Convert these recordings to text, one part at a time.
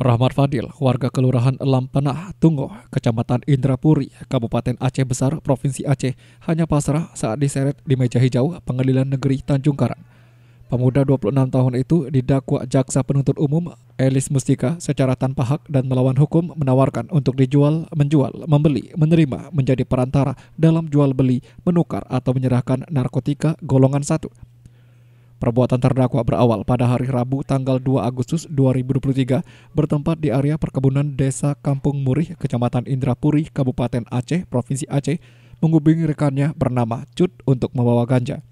Rahmat Fadil, warga Kelurahan Lampanah, Tunggo, Kecamatan Indrapuri, Kabupaten Aceh Besar, Provinsi Aceh, hanya pasrah saat diseret di meja hijau pengadilan negeri Tanjung Karang. Pemuda 26 tahun itu didakwa jaksa penuntut umum Elis Mustika secara tanpa hak dan melawan hukum menawarkan untuk dijual, menjual, membeli, menerima, menjadi perantara dalam jual beli, menukar atau menyerahkan narkotika golongan satu. Perbuatan terdakwa berawal pada hari Rabu tanggal 2 Agustus 2023 bertempat di area perkebunan Desa Kampung Murih, Kecamatan Indrapuri, Kabupaten Aceh, Provinsi Aceh, menghubungi rekannya bernama Cut untuk membawa ganja.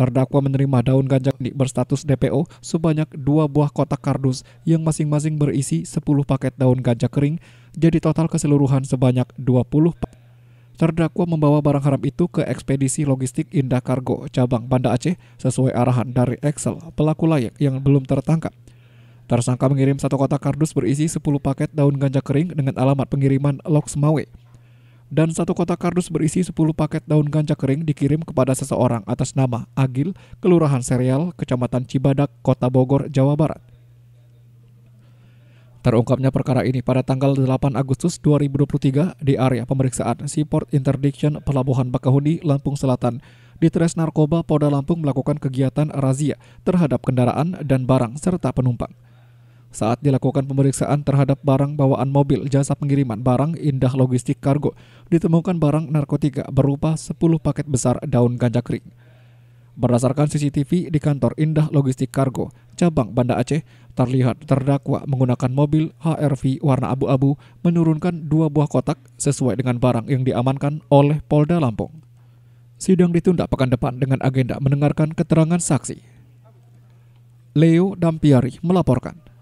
Terdakwa menerima daun ganja berstatus DPO sebanyak dua buah kotak kardus yang masing-masing berisi 10 paket daun ganja kering, jadi total keseluruhan sebanyak 20 paket Terdakwa membawa barang haram itu ke ekspedisi logistik Indah Kargo, cabang Banda Aceh, sesuai arahan dari Excel, pelaku layak yang belum tertangkap. Tersangka mengirim satu kotak kardus berisi 10 paket daun ganja kering dengan alamat pengiriman Mawe. Dan satu kotak kardus berisi 10 paket daun ganja kering dikirim kepada seseorang atas nama Agil, Kelurahan Serial, Kecamatan Cibadak, Kota Bogor, Jawa Barat. Terungkapnya perkara ini pada tanggal 8 Agustus 2023 di area pemeriksaan Seaport Interdiction Pelabuhan Bakahuni, Lampung Selatan. di Ditres Narkoba Polda Lampung melakukan kegiatan razia terhadap kendaraan dan barang serta penumpang. Saat dilakukan pemeriksaan terhadap barang bawaan mobil jasa pengiriman barang Indah Logistik Kargo, ditemukan barang narkotika berupa 10 paket besar daun ganja kering. Berdasarkan CCTV di kantor Indah Logistik Kargo, cabang Banda Aceh, Terlihat terdakwa menggunakan mobil HRV warna abu-abu menurunkan dua buah kotak sesuai dengan barang yang diamankan oleh Polda Lampung. Sidang ditunda pekan depan dengan agenda mendengarkan keterangan saksi. Leo Dampiari melaporkan.